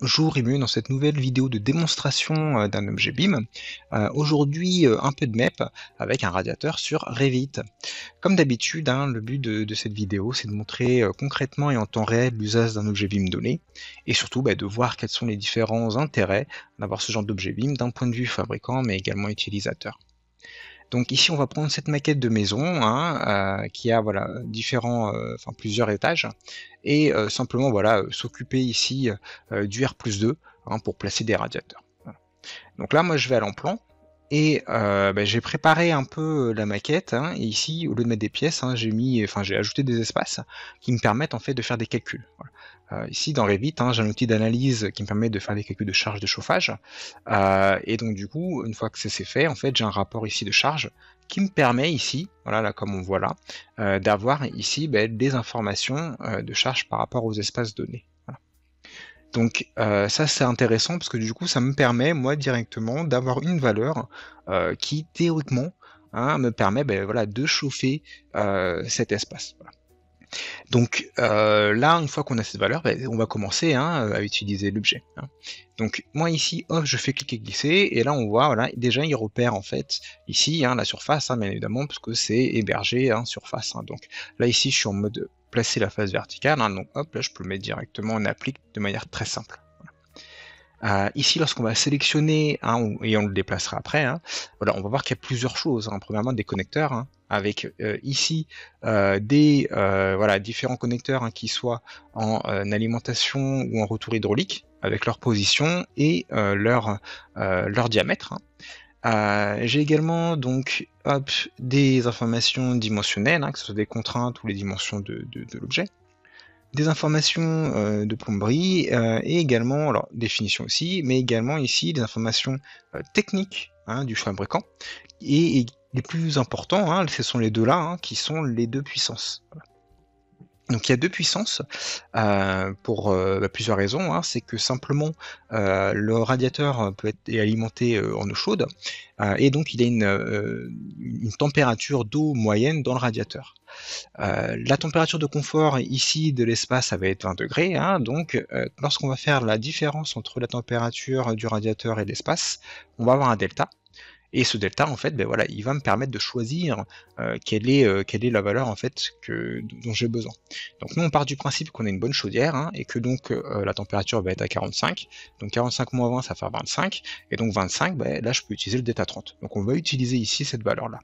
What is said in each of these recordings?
Bonjour et bienvenue dans cette nouvelle vidéo de démonstration euh, d'un objet BIM. Euh, aujourd'hui, euh, un peu de MEP avec un radiateur sur Revit. Comme d'habitude, hein, le but de, cette vidéo, c'est de montrer concrètement et en temps réel l'usage d'un objet BIM donné, et surtout bah, de voir quels sont les différents intérêts d'avoir ce genre d'objet BIM d'un point de vue fabricant, mais également utilisateur. Donc ici, on va prendre cette maquette de maison hein, euh, qui a voilà différents, euh, plusieurs étages, et euh, simplement voilà s'occuper ici du R 2 hein, pour placer des radiateurs. Donc là, moi, je vais à l'emploi. Et euh, ben, j'ai préparé un peu euh, la maquette. Hein. et ici, au lieu de mettre des pièces, hein, j'ai mis, enfin j'ai ajouté des espaces qui me permettent en fait de faire des calculs. Euh, ici, dans Revit, hein, j'ai un outil d'analyse qui me permet de faire des calculs de charge de chauffage. et donc du coup, une fois que c'est fait, en fait, j'ai un rapport ici de charge qui me permet ici, voilà, comme on voit là, d'avoir ici ben, des informations de charge par rapport aux espaces donnés. Donc euh, ça c'est intéressant parce que du coup ça me permet moi directement d'avoir une valeur euh, qui théoriquement hein, me permet ben, voilà, de chauffer euh, cet espace. Donc là, une fois qu'on a cette valeur, ben, on va commencer hein, à utiliser l'objet. Hein. Donc moi ici, hop, je fais cliquer glisser et là on voit, voilà, déjà il repère en fait ici la surface, bien évidemment, parce que c'est hébergé surface. Donc là ici, je suis en mode placer la face verticale. Hein, donc hop, là je peux le mettre directement en applique de manière très simple. Euh, ici, lorsqu'on va sélectionner, hein, et on le déplacera après, hein, voilà, on va voir qu'il y a plusieurs choses. Premièrement, des connecteurs, avec euh, ici euh, des voilà, différents connecteurs qui soient en alimentation ou en retour hydraulique, avec leur position et leur, leur diamètre. j'ai également donc des informations dimensionnelles, hein, que ce soit des contraintes ou les dimensions de, l'objet, des informations euh, de plomberie euh, et également, alors définition aussi, mais également ici des informations euh, techniques hein, du fabricant. Et, les plus importants, hein, ce sont les deux là, qui sont les deux puissances. Donc il y a deux puissances euh, pour euh, bah, plusieurs raisons. Hein. C'est que simplement euh, le radiateur peut être alimenté en eau chaude et donc il a une, température d'eau moyenne dans le radiateur. la température de confort ici de l'espace va être 20 degrés, hein. donc lorsqu'on va faire la différence entre la température du radiateur et l'espace, on va avoir un delta. Et ce delta, en fait, ben voilà, il va me permettre de choisir euh, quelle, est, euh, quelle est la valeur en fait dont j'ai besoin. Donc nous, on part du principe qu'on a une bonne chaudière hein, et que donc euh, la température va être à 45. Donc 45 moins 20, ça fait 25. Et donc 25, ben, là, je peux utiliser le delta 30. Donc on va utiliser ici cette valeur-là.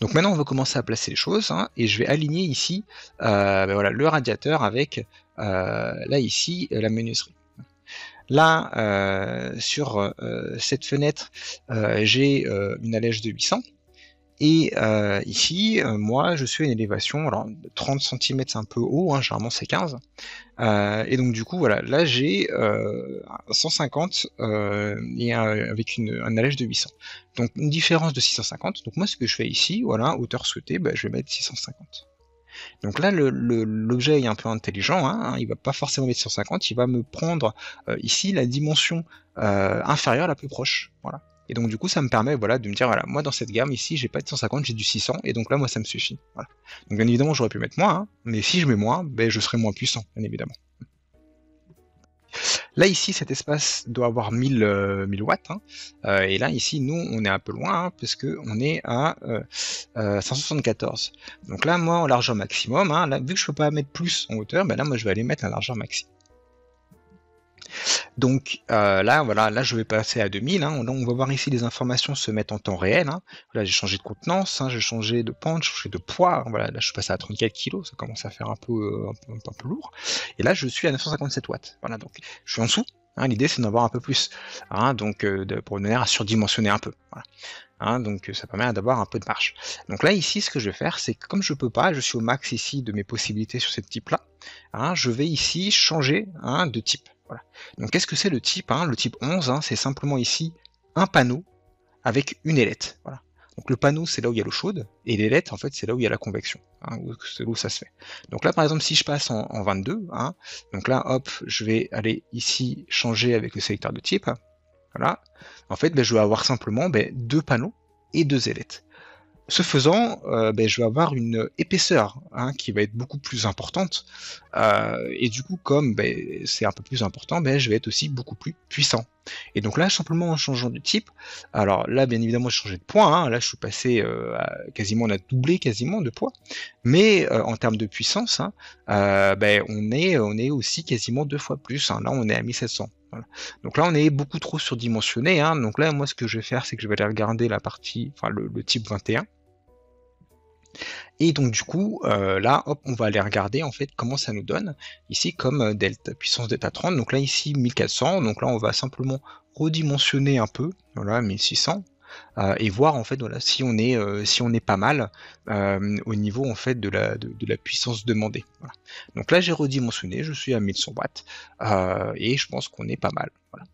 Donc maintenant, on va commencer à placer les choses hein, et je vais aligner ici ben voilà, le radiateur avec là ici la menuiserie. Là, euh, sur euh, cette fenêtre, euh, j'ai une allège de 800. Et ici, moi, je suis à une élévation, alors 30 cm un peu haut, hein, généralement c'est 15. et donc du coup, voilà, là j'ai 150 avec une, allège de 800. Donc une différence de 650. Donc moi, ce que je fais ici, voilà, hauteur souhaitée, bah, je vais mettre 650. Donc là, l'objet est un peu intelligent, hein, hein, il va pas forcément mettre sur il va me prendre euh, ici la dimension euh, inférieure la plus proche. Voilà. Et donc du coup, ça me permet voilà, de me dire, voilà, moi dans cette gamme, ici, j'ai pas de 150, j'ai du 600, et donc là, moi, ça me suffit. Donc bien évidemment, j'aurais pu mettre moins, hein, mais si je mets moins, ben, je serai moins puissant, bien évidemment. Là, ici, cet espace doit avoir 1000, euh, watts. Hein. Euh, et là, ici, nous, on est un peu loin, hein, parce est à 174. Euh, Donc là, moi, en largeur maximum, hein, là, vu que je peux pas mettre plus en hauteur, ben là, moi, je vais aller mettre la largeur maximum. Donc euh, là, voilà, là je vais passer à 2000. Hein. On, va voir ici les informations se mettent en temps réel. Hein. Là j'ai changé de contenance, hein, j'ai changé de pente, j'ai changé de poids. Hein. Voilà, là je suis passé à 34 kg, ça commence à faire euh, un peu, un, peu, lourd. Et là je suis à 957 watts. Voilà, donc je suis en dessous. L'idée c'est d'en avoir un peu plus, donc euh, de, pour donner à surdimensionner un peu. Voilà. donc ça permet d'avoir un peu de marche. Donc là ici ce que je vais faire c'est que comme je peux pas, je suis au max ici de mes possibilités sur ce type là, je vais ici changer de type. Donc qu'est-ce que c'est le type hein Le type 11, hein, c'est simplement ici un panneau avec une ailette. Voilà. Donc le panneau, c'est là où il y a l'eau chaude, et l'ailette, en fait, c'est là où il y a la convection, hein, où ça se fait. Donc là, par exemple, si je passe en, 22, donc là, hop, je vais aller ici changer avec le sélecteur de type. Voilà. En fait, ben, je vais avoir simplement ben, deux panneaux et deux ailettes. Ce faisant, euh, ben, je vais avoir une épaisseur hein, qui va être beaucoup plus importante. Euh, et du coup, comme ben, c'est un peu plus important, ben, je vais être aussi beaucoup plus puissant. Et donc là, simplement en changeant de type, alors là, bien évidemment, j'ai changé de poids. Hein. là, je suis passé euh, à, quasiment, doublé quasiment de poids. Mais euh, en termes de puissance, hein, on, est, aussi quasiment deux fois plus. Là, on est à 1700. Donc là, on est beaucoup trop surdimensionné. Donc là, moi, ce que je vais faire, c'est que je vais aller regarder la partie, enfin, le type 21. Et donc du coup, euh, là, hop, on va aller regarder en fait comment ça nous donne ici comme euh, delta, puissance delta 30. Donc là ici 1400. Donc là, on va simplement redimensionner un peu, voilà 1600, euh, et voir en fait voilà si on est si on est pas mal au niveau en fait de la de, la puissance demandée. Donc là, j'ai redimensionné, je suis à 1100 watts et je pense qu'on est pas mal. Voilà.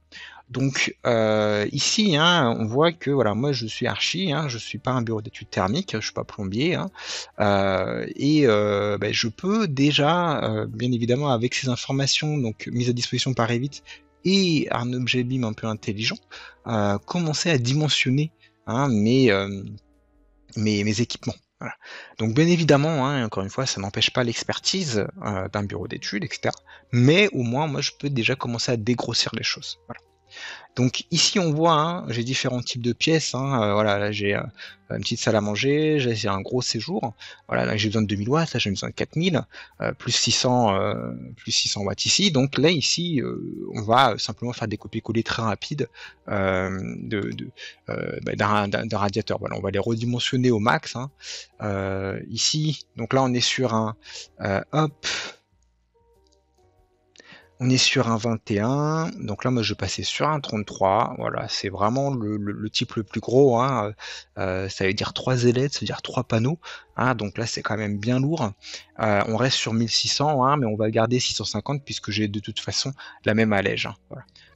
Donc euh, ici, hein, on voit que voilà, moi je suis archi, hein, je ne suis pas un bureau d'études thermiques, je suis pas plombier, hein. euh, et euh, ben, je peux déjà, bien évidemment, avec ces informations donc mises à disposition par Revit et un objet BIM un peu intelligent, commencer à dimensionner mes, mes, mes équipements. Donc bien évidemment, encore une fois, ça n'empêche pas l'expertise d'un bureau d'études, etc. Mais au moins, moi, je peux déjà commencer à dégrossir les choses. Voilà. Donc ici on voit, hein, j'ai différents types de pièces. Hein. Euh, voilà, j'ai euh, une petite salle à manger, j'ai un gros séjour. Voilà, j'ai besoin de 2000 watts, là j'ai besoin de 4000, euh, plus 600, plus 600 watts ici. Donc là ici, on va simplement faire des copier-coller très rapides bah, d'un radiateur. Voilà, on va les redimensionner au max. Hein. ici, donc là on est sur un hop on est sur un 21, donc là moi je vais passer sur un 33, voilà, c'est vraiment le, type le plus gros, hein. Euh, ça veut dire 3 ailettes, ça veut dire 3 panneaux, hein. donc là c'est quand même bien lourd. Euh, on reste sur 1600, hein, mais on va garder 650 puisque j'ai de toute façon la même allège. Hein.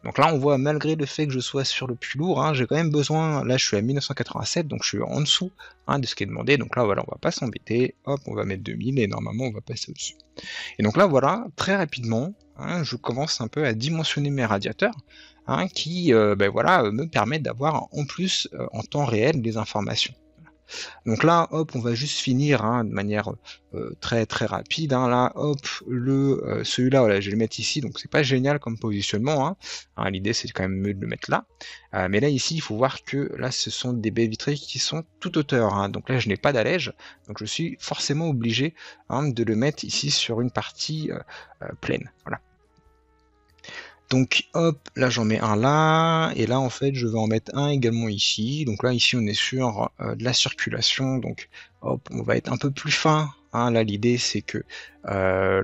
Donc là on voit malgré le fait que je sois sur le plus lourd, hein, j'ai quand même besoin, là je suis à 1987, donc je suis en dessous de ce qui est demandé, donc là voilà, on va pas s'embêter, hop, on va mettre 2000 et normalement on va passer au-dessus. Et donc là voilà, très rapidement, Hein, je commence un peu à dimensionner mes radiateurs, hein, qui euh, ben voilà, me permettent d'avoir en plus euh, en temps réel des informations. Donc là, hop, on va juste finir hein, de manière euh, très très rapide. Hein. Là, hop, le euh, celui-là, voilà, je vais le mettre ici. Donc c'est pas génial comme positionnement. Hein. L'idée, c'est quand même mieux de le mettre là. Euh, mais là, ici, il faut voir que là, ce sont des baies vitrées qui sont tout hauteur. Donc là, je n'ai pas d'allège. Donc je suis forcément obligé de le mettre ici sur une partie pleine. Voilà. Donc hop, là j'en mets un là, et là en fait je vais en mettre un également ici. Donc là ici on est sur euh, de la circulation, donc hop, on va être un peu plus fin. Hein. Là l'idée c'est que, euh,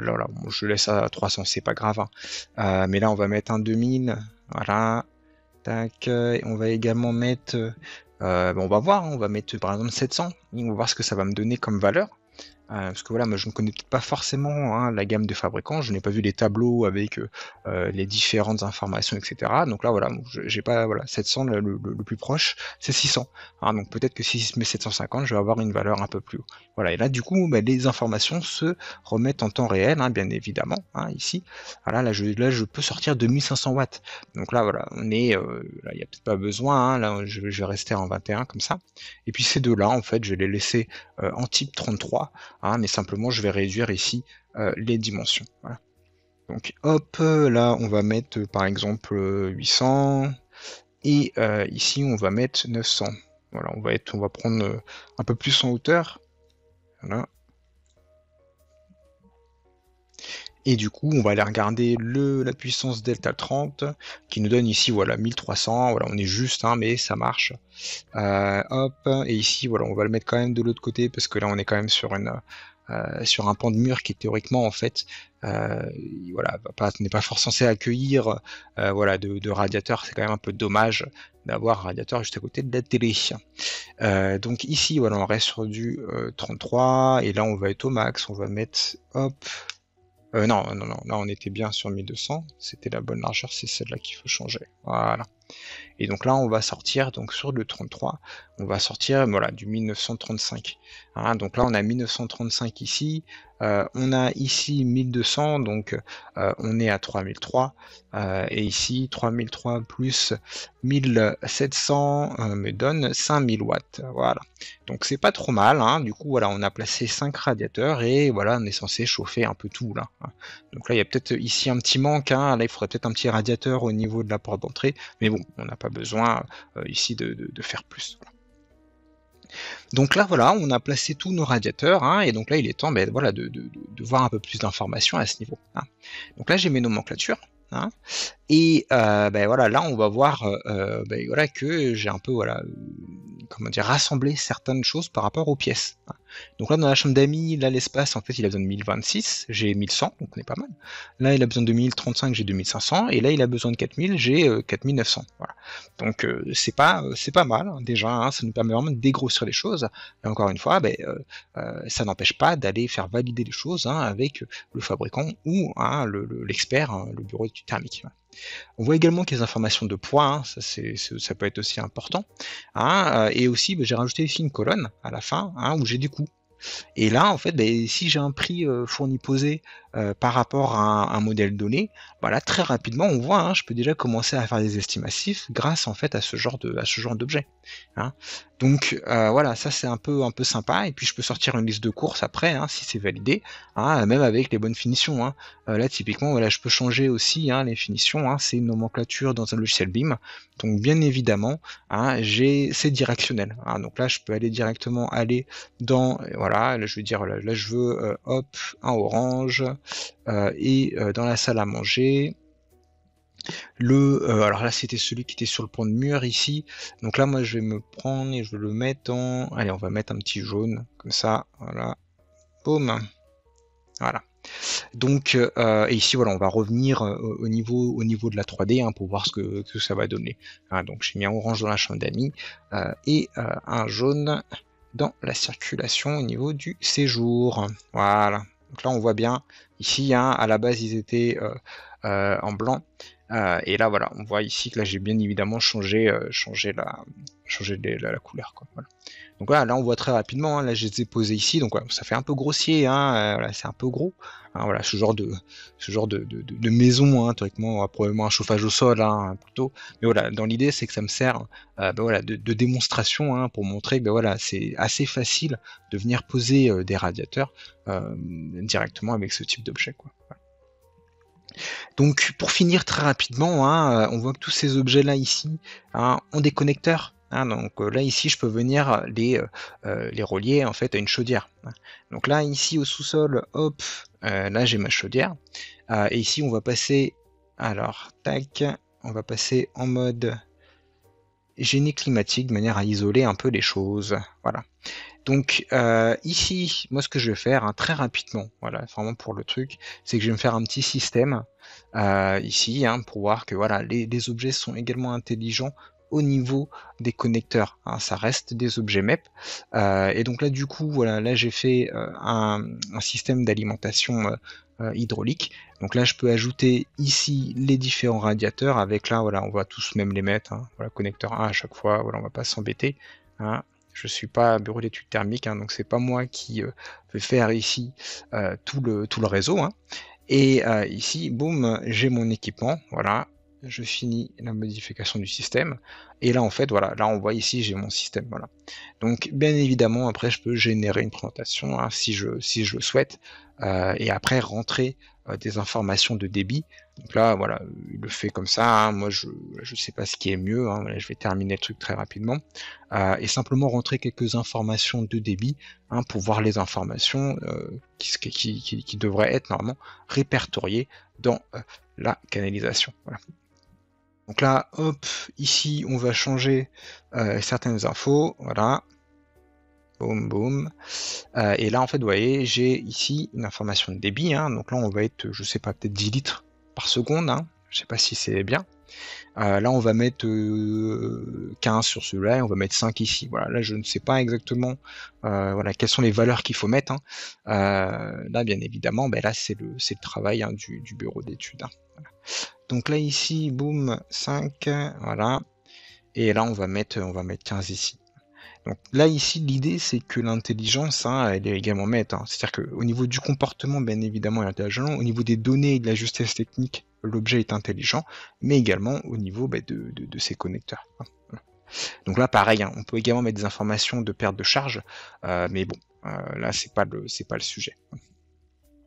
je laisse à 300, c'est pas grave, hein. euh, mais là on va mettre un 2000, voilà, tac, on va également mettre, on va voir, hein. on va mettre par exemple 700, on va voir ce que ça va me donner comme valeur. Euh, parce que voilà, moi, je ne connais pas forcément hein, la gamme de fabricants, je n'ai pas vu les tableaux avec euh, euh, les différentes informations, etc. Donc là, voilà, j'ai pas voilà, 700 le, plus proche, c'est 600. Hein. donc peut-être que si je mets 750, je vais avoir une valeur un peu plus haut. Voilà, et là, du coup, bah, les informations se remettent en temps réel, hein, bien évidemment, ici. Voilà, ah là je, peux sortir 2500 watts. Donc là, voilà, on est, il n'y a peut-être pas besoin, là, je, vais rester en 21 comme ça. Et puis ces deux-là, en fait, je vais les laisser en type 33. Hein, mais simplement je vais réduire ici euh, les dimensions. Donc hop, euh, là on va mettre par exemple 800, euh, et ici on va mettre 900. Voilà, on va, être, on va prendre un peu plus en hauteur. Voilà, Et du coup, on va aller regarder le, la puissance delta 30 qui nous donne ici voilà 1300. Voilà, on est juste, hein, mais ça marche. Euh, hop, et ici voilà, on va le mettre quand même de l'autre côté parce que là on est quand même sur une euh, sur un pan de mur qui théoriquement en fait euh, voilà n'est pas fort censé accueillir voilà de, radiateurs, radiateur c'est quand même un peu dommage d'avoir un radiateur juste à côté de la télé donc ici voilà on reste sur du 33 et là on va être au max on va mettre hop euh, non, non, non, là on était bien sur 1200, c'était la bonne largeur, c'est celle-là qu'il faut changer. Voilà. Et donc là on va sortir, donc sur le 33, on va sortir voilà, du 1935. Hein, donc là on a 1935 ici, euh, on a ici 1200, donc euh, on est à 3003. Euh, et ici, 3003 plus 1700 me donne 5000 watts. Voilà. Donc c'est pas trop mal. Hein. Du coup, voilà, on a placé 5 radiateurs et voilà, on est censé chauffer un peu tout là. Donc là, il y a peut-être ici un petit manque. Hein. Là, il faudrait peut-être un petit radiateur au niveau de la porte d'entrée. Mais bon, on n'a pas besoin ici de, faire plus. Donc là, voilà, on a placé tous nos radiateurs, hein, et donc là, il est temps ben, voilà, de, voir un peu plus d'informations à ce niveau. Hein. Donc là, j'ai mes nomenclatures. Hein. Et euh, ben voilà, là on va voir euh, euh, ben voilà, que j'ai un peu voilà, comment dire, rassemblé certaines choses par rapport aux pièces. Donc là dans la chambre d'amis, là l'espace en fait il a besoin de 1026, j'ai 1100, donc on est pas mal. Là il a besoin de 2035, j'ai 2500, et là il a besoin de 4000, j'ai 4900. Donc c'est pas c'est pas mal hein, déjà, hein, ça nous permet vraiment de dégrossir les choses. Et encore une fois, ben, ça n'empêche pas d'aller faire valider les choses hein, avec le fabricant ou l'expert, le, bureau le bureau thermique. On voit également qu'il y a des informations de poids, hein, ça, peut être aussi important. Hein, euh, et aussi, bah, j'ai rajouté ici une colonne à la fin hein, où j'ai des coûts. Et là, en fait, bah, si j'ai un prix euh, fourni posé euh, par rapport à un, modèle donné, bah, très rapidement, on voit, je peux déjà commencer à faire des estimatifs grâce en fait à ce genre de, à ce genre d'objet. Donc euh, voilà, ça c'est un peu un peu sympa. Et puis je peux sortir une liste de courses après, hein, si c'est validé, hein, même avec les bonnes finitions. Hein. Euh, là typiquement, voilà, je peux changer aussi les finitions. c'est une nomenclature dans un logiciel BIM. Donc bien évidemment, j'ai c'est directionnel. donc là, je peux aller directement aller dans euh, voilà, là, je veux dire là, je veux hop un orange et dans la salle à manger. Le, euh, alors là c'était celui qui était sur le pont de mur ici. Donc là moi je vais me prendre et je vais le mettre en... Allez on va mettre un petit jaune comme ça. Voilà. Boum. Voilà. Donc euh, et ici voilà on va revenir euh, au, niveau, au niveau de la 3D hein, pour voir ce que, ça va donner. donc j'ai mis un orange dans la chambre d'amis et un jaune dans la circulation au niveau du séjour. Voilà. Donc là on voit bien ici hein, à la base ils étaient en blanc euh, et là, voilà, on voit ici que là, j'ai bien évidemment changé, euh, changé, la, couleur. Donc voilà, là, on voit très rapidement. Hein, là, je les ai posés ici. Donc ça fait un peu grossier. Hein, euh, c'est un peu gros. Hein, ce genre de, ce genre de, de, probablement un chauffage au sol, plutôt. Mais voilà, dans l'idée, c'est que ça me sert ben de, démonstration pour montrer que ben, voilà, c'est assez facile de venir poser des radiateurs directement avec ce type d'objet. Donc pour finir très rapidement, hein, euh, on voit que tous ces objets-là ici hein, ont des connecteurs. Hein. donc euh, là ici je peux venir euh, les, relier en fait à une chaudière. Donc là ici au sous-sol, hop, là j'ai ma chaudière. et ici on va passer, alors tac, on va passer en mode génie climatique de manière à isoler un peu les choses. Voilà. Donc euh, ici, moi ce que je vais faire hein, très rapidement, voilà, vraiment pour le truc, c'est que je vais me faire un petit système euh, ici hein, pour voir que voilà, les, objets sont également intelligents au niveau des connecteurs. Hein. ça reste des objets MEP. Euh, et donc là du coup, voilà, là j'ai fait un, système d'alimentation hydraulique. Donc là, je peux ajouter ici les différents radiateurs. Avec là, voilà, on va tous même les mettre. Voilà, connecteur 1 à chaque fois. Voilà, on va pas s'embêter. Hein. Je suis pas bureau d'études thermiques, hein, donc c'est pas moi qui euh, vais faire ici euh, tout, le, tout le réseau. Hein. Et euh, ici, boum, j'ai mon équipement. Voilà, je finis la modification du système. Et là, en fait, voilà, là, on voit ici, j'ai mon système. Voilà. Donc, bien évidemment, après, je peux générer une présentation hein, si, je, si je le souhaite. et après, rentrer des informations de débit donc là, voilà, euh, il le fait comme ça. Hein. Moi, je ne sais pas ce qui est mieux. Hein. je vais terminer le truc très rapidement. Euh, et simplement rentrer quelques informations de débit hein, pour voir les informations euh, qui, devraient être normalement répertoriées dans la canalisation. Donc là, hop, ici, on va changer certaines infos. Voilà. Boum, boum. et là, en fait, vous voyez, j'ai ici une information de débit. donc là, on va être, je sais pas, peut-être 10 litres seconde. Hein. Je sais pas si c'est bien. Euh, là, on va mettre 15 euh, sur celui-là on va mettre 5 ici. Voilà, là, je ne sais pas exactement euh, voilà, quelles sont les valeurs qu'il faut mettre. Hein. là, bien évidemment, ben là, c'est le, le, travail hein, du, bureau d'études. Donc là, ici, boum, 5, voilà. Et là, on va mettre, on va mettre 15 ici là, ici, l'idée, c'est que l'intelligence, hein, elle est également maître. Hein. C'est-à-dire qu'au niveau du comportement, bien évidemment, est intelligent. Au niveau des données et de la justesse technique, l'objet est intelligent, mais également au niveau bah, de, ses connecteurs. Hein. Donc là, pareil, on peut également mettre des informations de perte de charge, euh, mais bon, euh, là, c'est pas le, pas le sujet.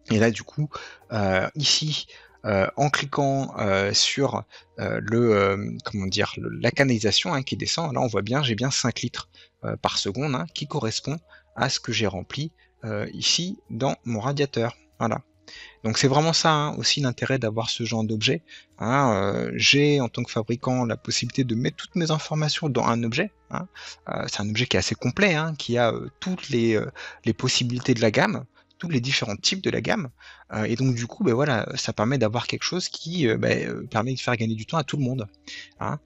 Et là, du coup, euh, ici, euh, en cliquant euh, sur euh, le comment dire la canalisation hein, qui descend. Là, on voit bien, j'ai bien 5 litres par seconde hein, qui correspond à ce que j'ai rempli ici dans mon radiateur. Voilà. Donc c'est vraiment ça hein, aussi l'intérêt d'avoir ce genre d'objet. j'ai en tant que fabricant la possibilité de mettre toutes mes informations dans un objet. c'est un objet qui est assez complet, qui a toutes les, possibilités de la gamme les différents types de la gamme. Euh, et donc du coup, ben voilà, ça permet d'avoir quelque chose qui euh, ben, euh, permet de faire gagner du temps à tout le monde. Hein.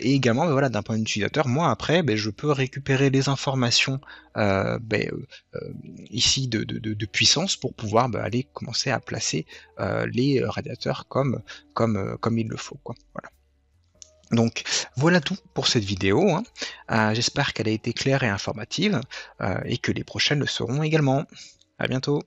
et également, ben voilà, d'un point d'utilisateur, moi après, ben, je peux récupérer les informations ben, ici de, puissance pour pouvoir aller commencer à placer les radiateurs comme, comme, comme il le faut. Quoi. Voilà. Donc voilà tout pour cette vidéo. Hein. J'espère qu'elle a été claire et informative et que les prochaines le seront également. À bientôt.